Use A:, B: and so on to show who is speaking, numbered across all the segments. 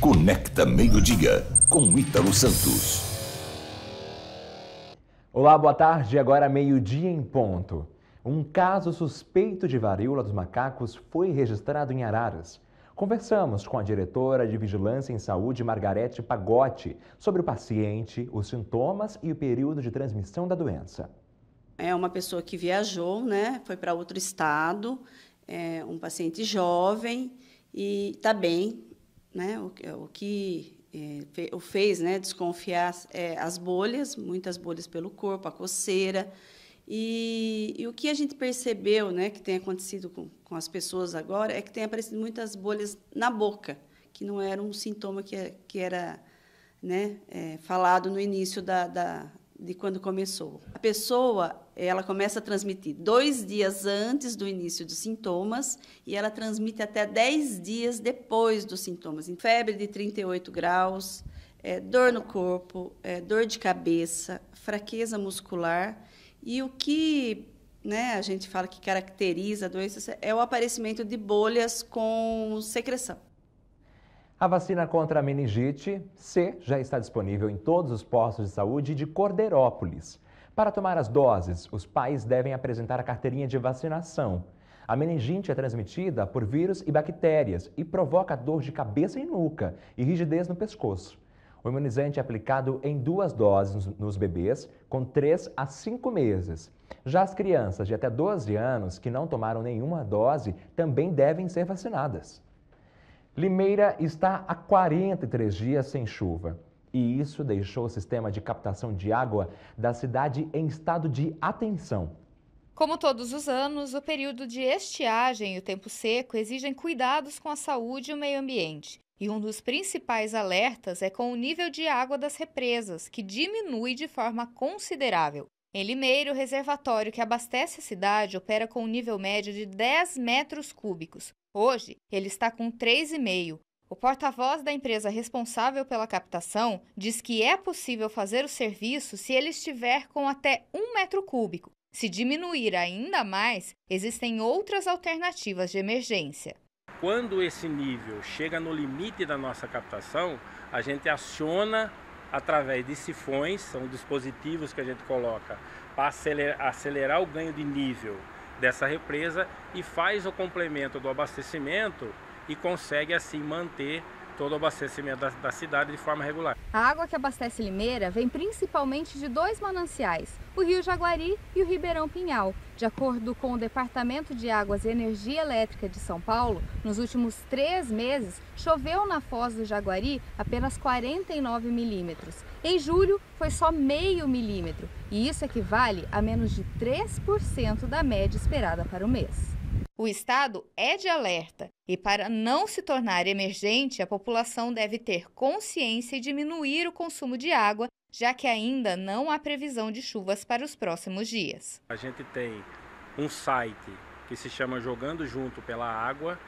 A: Conecta Meio Dia com Ítalo Santos. Olá, boa tarde. Agora meio-dia em ponto. Um caso suspeito de varíola dos macacos foi registrado em Araras. Conversamos com a diretora de Vigilância em Saúde, Margarete Pagotti, sobre o paciente, os sintomas e o período de transmissão da doença.
B: É uma pessoa que viajou, né? Foi para outro estado, é um paciente jovem e está bem, né, o, é, o que é, o fez né, desconfiar é, as bolhas, muitas bolhas pelo corpo, a coceira. E, e, o que a gente percebeu né, que tem acontecido com, com as pessoas agora é que tem aparecido muitas bolhas na boca, que não era um sintoma que, é, que era né, é, falado no início da, da, de quando começou. A pessoa, ela começa a transmitir dois dias antes do início dos sintomas e ela transmite até 10 dias depois dos sintomas. Febre de 38 graus, é, dor no corpo, é, dor de cabeça, fraqueza muscular e o que né, a gente fala que caracteriza a doença é o aparecimento de bolhas com secreção.
A: A vacina contra a meningite C já está disponível em todos os postos de saúde de Cordeirópolis. Para tomar as doses, os pais devem apresentar a carteirinha de vacinação. A meningite é transmitida por vírus e bactérias e provoca dor de cabeça e nuca e rigidez no pescoço. O imunizante é aplicado em duas doses nos bebês com 3 a 5 meses. Já as crianças de até 12 anos que não tomaram nenhuma dose também devem ser vacinadas. Limeira está há 43 dias sem chuva. E isso deixou o sistema de captação de água da cidade em estado de atenção.
C: Como todos os anos, o período de estiagem e o tempo seco exigem cuidados com a saúde e o meio ambiente. E um dos principais alertas é com o nível de água das represas, que diminui de forma considerável. Em Limeira, o reservatório que abastece a cidade opera com um nível médio de 10 metros cúbicos, Hoje, ele está com 3,5. O porta-voz da empresa responsável pela captação diz que é possível fazer o serviço se ele estiver com até 1 metro cúbico. Se diminuir ainda mais, existem outras alternativas de emergência.
D: Quando esse nível chega no limite da nossa captação, a gente aciona através de sifões, são dispositivos que a gente coloca para acelerar, acelerar o ganho de nível dessa represa e faz o complemento do abastecimento e consegue assim manter todo o abastecimento da, da, cidade de forma regular.
C: A água que abastece Limeira vem principalmente de dois mananciais, o Rio Jaguari e o Ribeirão Pinhal. De acordo com o Departamento de Águas e Energia Elétrica de São Paulo, nos últimos três meses choveu na foz do Jaguari apenas 49 milímetros. Em julho foi só meio milímetro, e isso equivale a menos de 3% da média esperada para o mês. O estado é de alerta e, para não se tornar emergente, a população deve ter consciência e diminuir o consumo de água, já que ainda não há previsão de chuvas para os próximos dias.
D: A gente tem um site que se chama Jogando Junto pela Água,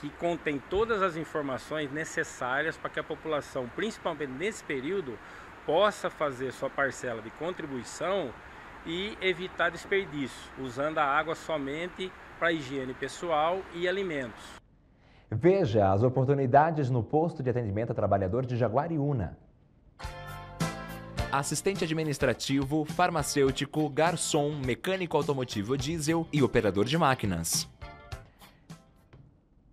D: que contém todas as informações necessárias para que a população, principalmente nesse período, possa fazer sua parcela de contribuição e evitar desperdício, usando a água somente para higiene pessoal e alimentos.
A: Veja as oportunidades no posto de atendimento a trabalhador de Jaguariúna. Assistente administrativo, farmacêutico, garçom, mecânico automotivo diesel e operador de máquinas.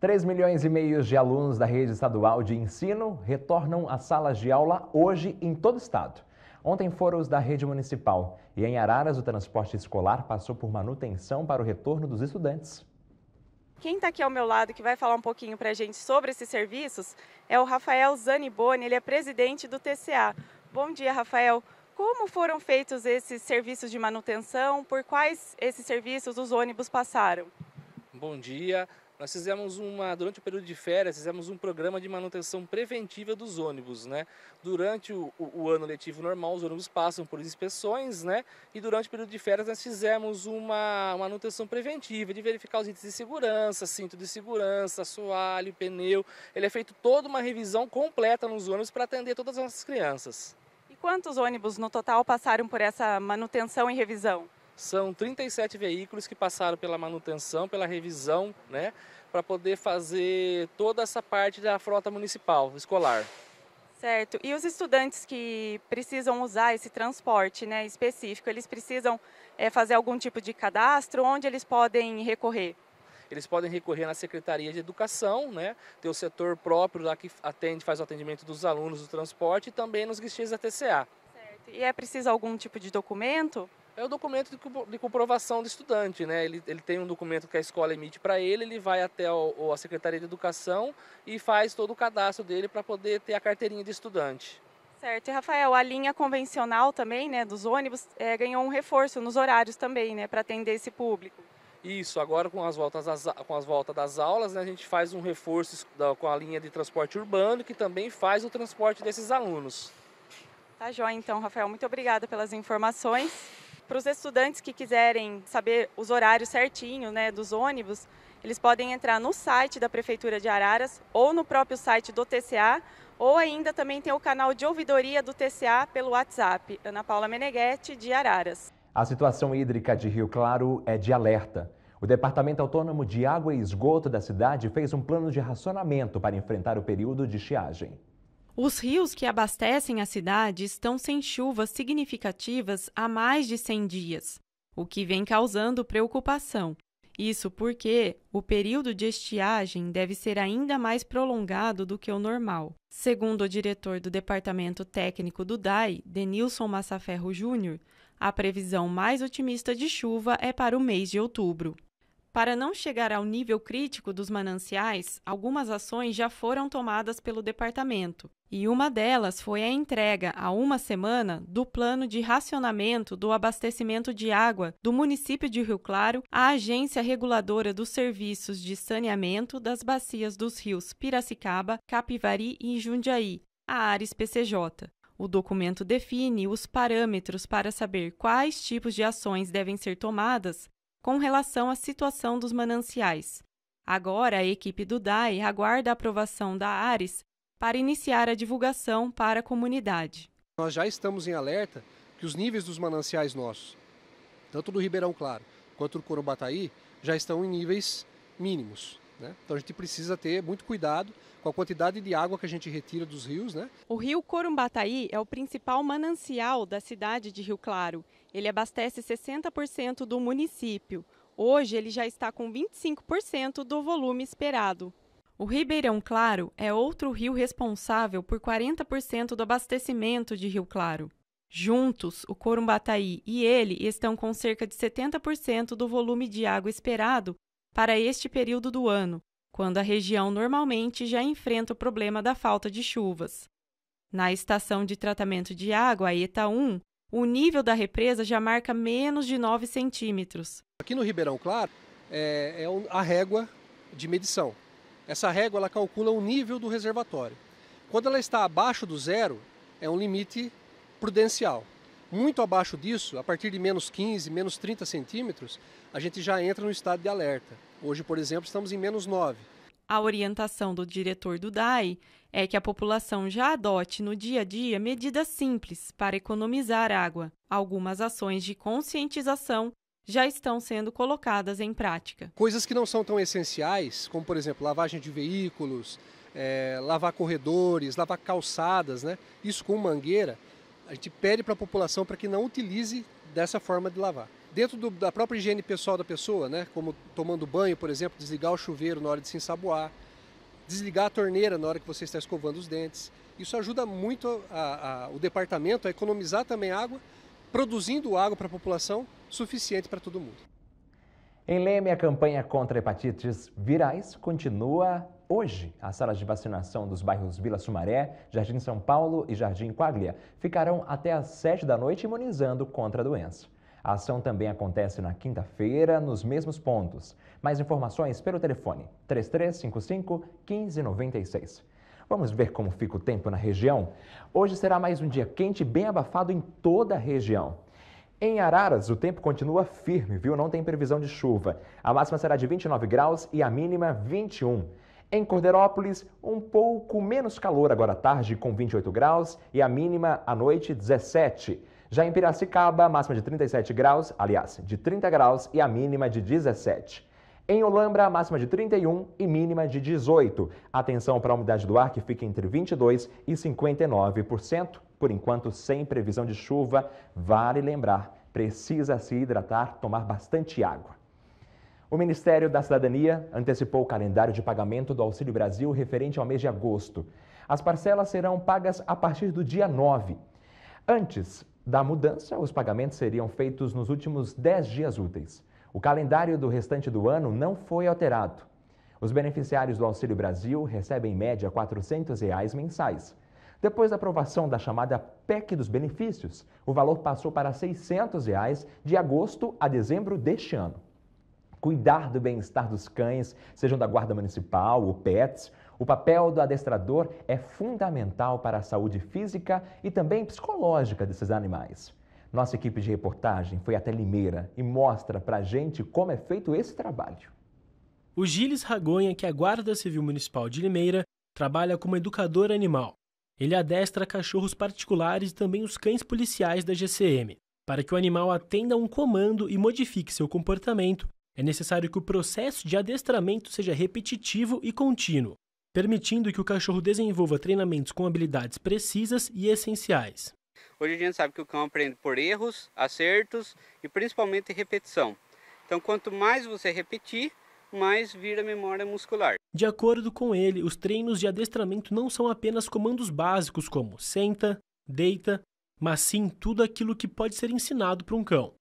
A: 3 milhões e meio de alunos da rede estadual de ensino retornam às salas de aula hoje em todo o estado. Ontem foram os da rede municipal e em Araras o transporte escolar passou por manutenção para o retorno dos estudantes.
E: Quem está aqui ao meu lado que vai falar um pouquinho para a gente sobre esses serviços é o Rafael Zaniboni, ele é presidente do TCA. Bom dia, Rafael. Como foram feitos esses serviços de manutenção? Por quais esses serviços os ônibus passaram?
F: Bom dia. Nós fizemos uma, durante o período de férias, fizemos um programa de manutenção preventiva dos ônibus, né? Durante o, o ano letivo normal, os ônibus passam por inspeções, né? E durante o período de férias, nós fizemos uma, uma manutenção preventiva, de verificar os itens de segurança, cinto de segurança, assoalho, pneu. Ele é feito toda uma revisão completa nos ônibus para atender todas as nossas crianças. E quantos
E: ônibus no total passaram por essa manutenção e revisão?
F: São 37 veículos que passaram pela manutenção, pela revisão, né, para poder fazer toda essa parte da frota municipal escolar.
E: Certo. E os estudantes que precisam usar esse transporte né, específico, eles precisam é, fazer algum tipo de cadastro? Onde eles podem recorrer?
F: Eles podem recorrer na Secretaria de Educação, né? ter o setor próprio lá que atende, faz o atendimento dos alunos do transporte e também nos guichês da TCA. Certo.
E: E é preciso algum tipo de documento?
F: é o documento de comprovação do estudante, né? Ele, ele tem um documento que a escola emite para ele, ele vai até o, a Secretaria de Educação e faz todo o cadastro dele para poder ter a carteirinha de estudante.
E: Certo. E, Rafael, a linha convencional também, né, dos ônibus, é, ganhou um reforço nos horários também, né, para atender esse público.
F: Isso, agora com as voltas das, com as voltas das aulas, né, a gente faz um reforço com a linha de transporte urbano, que também faz o transporte desses alunos.
E: Tá joia então, Rafael. Muito obrigada pelas informações. Para os estudantes que quiserem saber os horários certinho né, dos ônibus, eles podem entrar no site da Prefeitura de Araras ou no próprio site do TCA, ou ainda também tem o canal de ouvidoria do TCA pelo WhatsApp. Ana Paula Meneghetti, de Araras.
A: A situação hídrica de Rio Claro é de alerta. O Departamento Autônomo de Água e Esgoto da cidade fez um plano de racionamento para enfrentar o período de chiagem.
E: Os rios que abastecem a cidade estão sem chuvas significativas há mais de 100 dias, o que vem causando preocupação. Isso porque o período de estiagem deve ser ainda mais prolongado do que o normal. Segundo o diretor do Departamento Técnico do DAI, Denilson Massaferro Júnior, a previsão mais otimista de chuva é para o mês de outubro. Para não chegar ao nível crítico dos mananciais, algumas ações já foram tomadas pelo departamento, e uma delas foi a entrega, há uma semana, do plano de racionamento do abastecimento de água do município de Rio Claro à Agência Reguladora dos Serviços de Saneamento das Bacias dos rios Piracicaba, Capivari e Jundiaí, a Ares PCJ. O documento define os parâmetros para saber quais tipos de ações devem ser tomadas com relação à situação dos mananciais. Agora, a equipe do DAE aguarda a aprovação da ARES para iniciar a divulgação para a comunidade. Nós já estamos em
G: alerta que os níveis dos mananciais nossos, tanto do Ribeirão Claro quanto do Corobataí, já estão em níveis mínimos. Né? Então a gente precisa ter muito cuidado com a quantidade de água que a gente retira dos rios. Né?
E: O rio Corumbataí é o principal manancial da cidade de Rio Claro. Ele abastece 60% do município. Hoje ele já está com 25% do volume esperado. O Ribeirão Claro é outro rio responsável por 40% do abastecimento de Rio Claro. Juntos, o Corumbataí e ele estão com cerca de 70% do volume de água esperado para este período do ano, quando a região normalmente já enfrenta o problema da falta de chuvas. Na estação de tratamento de água, a ETA 1, o nível da represa já marca menos de 9 centímetros. Aqui no Ribeirão Claro é, é a régua de medição. Essa régua ela calcula o nível
G: do reservatório. Quando ela está abaixo do zero, é um limite prudencial. Muito abaixo disso, a partir de menos 15, menos 30 centímetros, a gente já entra no estado de alerta. Hoje, por exemplo, estamos em menos 9.
E: A orientação do diretor do DAI é que a população já adote no dia a dia medidas simples para economizar água. Algumas ações de conscientização já estão sendo colocadas em prática.
G: Coisas que não são tão essenciais, como por exemplo lavagem de veículos, é, lavar corredores, lavar calçadas, né? isso com mangueira, a gente pede para a população para que não utilize dessa forma de lavar. Dentro do, da própria higiene pessoal da pessoa, né, como tomando banho, por exemplo, desligar o chuveiro na hora de se ensaboar, desligar a torneira na hora que você está escovando os dentes. Isso ajuda muito a, a, o departamento a economizar também água, produzindo água para a população suficiente para todo mundo.
A: Em Leme, a campanha contra hepatites virais continua Hoje, as salas de vacinação dos bairros Vila Sumaré, Jardim São Paulo e Jardim Quaglia ficarão até às 7 da noite imunizando contra a doença. A ação também acontece na quinta-feira, nos mesmos pontos. Mais informações pelo telefone 3355 1596. Vamos ver como fica o tempo na região? Hoje será mais um dia quente e bem abafado em toda a região. Em Araras, o tempo continua firme, viu? Não tem previsão de chuva. A máxima será de 29 graus e a mínima 21. Em Corderópolis, um pouco menos calor agora à tarde, com 28 graus, e a mínima à noite, 17. Já em Piracicaba, máxima de 37 graus, aliás, de 30 graus e a mínima de 17. Em Olambra, máxima de 31 e mínima de 18. Atenção para a umidade do ar que fica entre 22 e 59%. Por enquanto, sem previsão de chuva, vale lembrar, precisa se hidratar, tomar bastante água. O Ministério da Cidadania antecipou o calendário de pagamento do Auxílio Brasil referente ao mês de agosto. As parcelas serão pagas a partir do dia 9. Antes da mudança, os pagamentos seriam feitos nos últimos 10 dias úteis. O calendário do restante do ano não foi alterado. Os beneficiários do Auxílio Brasil recebem em média R$ 400 reais mensais. Depois da aprovação da chamada PEC dos benefícios, o valor passou para R$ 600 reais de agosto a dezembro deste ano cuidar do bem-estar dos cães, sejam da guarda municipal ou pets. O papel do adestrador é fundamental para a saúde física e também psicológica desses animais. Nossa equipe de reportagem foi até Limeira e mostra pra gente como é feito
D: esse trabalho. O Gilles Ragonha, que é a Guarda Civil Municipal de Limeira, trabalha como educador animal. Ele adestra cachorros particulares e também os cães policiais da GCM. Para que o animal atenda a um comando e modifique seu comportamento, é necessário que o processo de adestramento seja repetitivo e contínuo, permitindo que o cachorro desenvolva treinamentos com habilidades precisas e essenciais.
H: Hoje a gente sabe que o cão aprende por erros, acertos e principalmente repetição. Então, quanto mais você repetir, mais vira memória muscular.
D: De acordo com ele, os treinos de adestramento não são apenas comandos básicos como senta, deita, mas sim tudo aquilo que pode ser ensinado para um cão.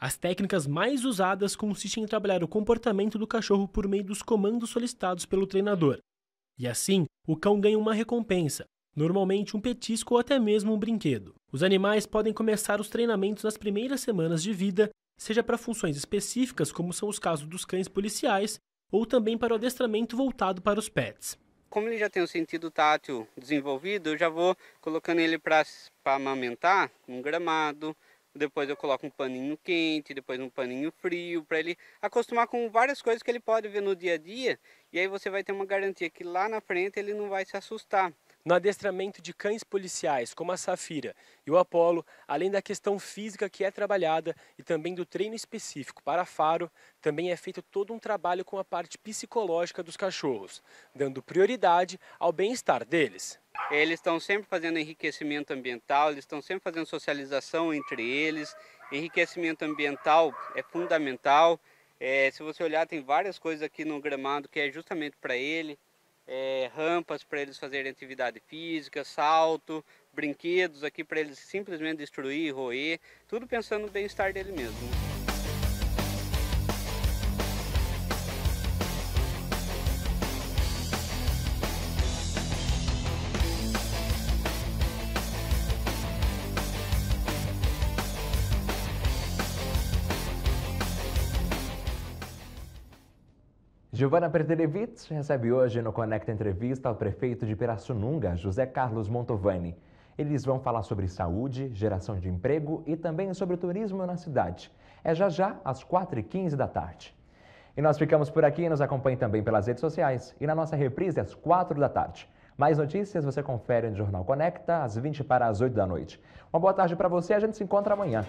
D: As técnicas mais usadas consistem em trabalhar o comportamento do cachorro por meio dos comandos solicitados pelo treinador. E assim, o cão ganha uma recompensa, normalmente um petisco ou até mesmo um brinquedo. Os animais podem começar os treinamentos nas primeiras semanas de vida, seja para funções específicas, como são os casos dos cães policiais, ou também para o adestramento voltado para os pets.
H: Como ele já tem o sentido tátil desenvolvido, eu já vou colocando ele para amamentar um gramado, depois eu coloco um paninho quente, depois um paninho frio, para ele acostumar com várias coisas que ele pode ver no dia a dia, e aí você vai ter uma garantia que lá na frente ele não vai se assustar. No adestramento de cães policiais, como a Safira e o Apolo,
D: além da questão física que é trabalhada e também do treino específico para faro, também é feito todo um trabalho com a parte psicológica dos cachorros, dando prioridade ao bem-estar deles.
H: Eles estão sempre fazendo enriquecimento ambiental, eles estão sempre fazendo socialização entre eles. Enriquecimento ambiental é fundamental. É, se você olhar, tem várias coisas aqui no gramado que é justamente para ele é, rampas para eles fazerem atividade física, salto, brinquedos aqui para eles simplesmente destruir, roer, tudo pensando no bem-estar dele mesmo. Né?
A: Giovana Pertelevitz recebe hoje no Conecta Entrevista o prefeito de Pirassununga, José Carlos Montovani. Eles vão falar sobre saúde, geração de emprego e também sobre turismo na cidade. É já já, às 4h15 da tarde. E nós ficamos por aqui. Nos acompanhe também pelas redes sociais e na nossa reprise às 4 da tarde. Mais notícias você confere no Jornal Conecta às 20 para as 8 da noite. Uma boa tarde para você. A gente se encontra amanhã.